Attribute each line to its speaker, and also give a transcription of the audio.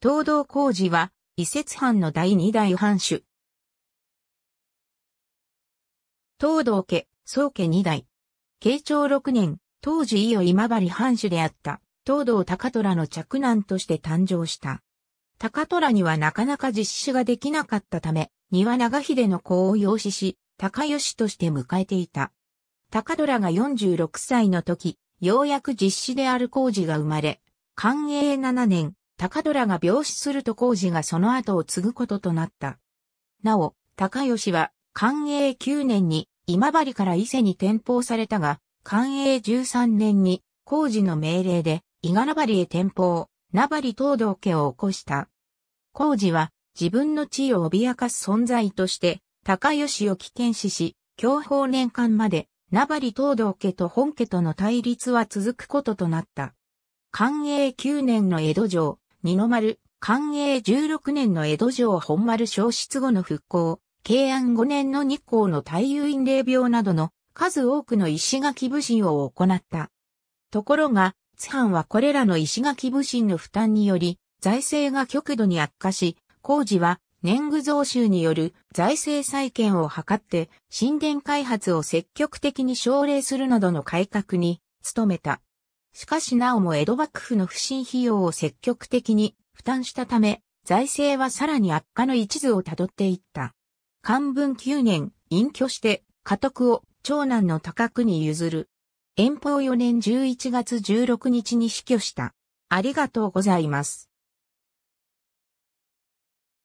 Speaker 1: 東道工事は、移設藩の第二代藩主。
Speaker 2: 東道家、宗家二代。慶長六年、当時伊予今治藩主であった、東道高虎の嫡男として誕生した。高虎にはなかなか実施ができなかったため、庭長秀の子を養子し、高吉として迎えていた。高虎が46歳の時、ようやく実施である工事が生まれ、寛永7年、高虎が病死すると工事がその後を継ぐこととなった。なお、高吉は、寛永9年に今治から伊勢に転封されたが、寛永13年に工事の命令で、伊賀名張へ転封、名張東道家を起こした。工事は、自分の地位を脅かす存在として、高吉を危険視し、享保年間まで、名張東道家と本家との対立は続くこととなった。寛永9年の江戸城、二の丸、寛永16年の江戸城本丸消失後の復興、慶安5年の日光の太陽院霊廟などの数多くの石垣武神を行った。ところが、津藩はこれらの石垣武神の負担により、財政が極度に悪化し、工事は年貢増収による財政再建を図って、神殿開発を積極的に奨励するなどの改革に努めた。しかしなおも江戸幕府の不審費用を積極的に負担したため、財政はさらに悪化の一途をたどっていった。漢文9年、隠居して、家督を長男の高久に譲る。遠方4年11月16日に死去した。ありがとうございます。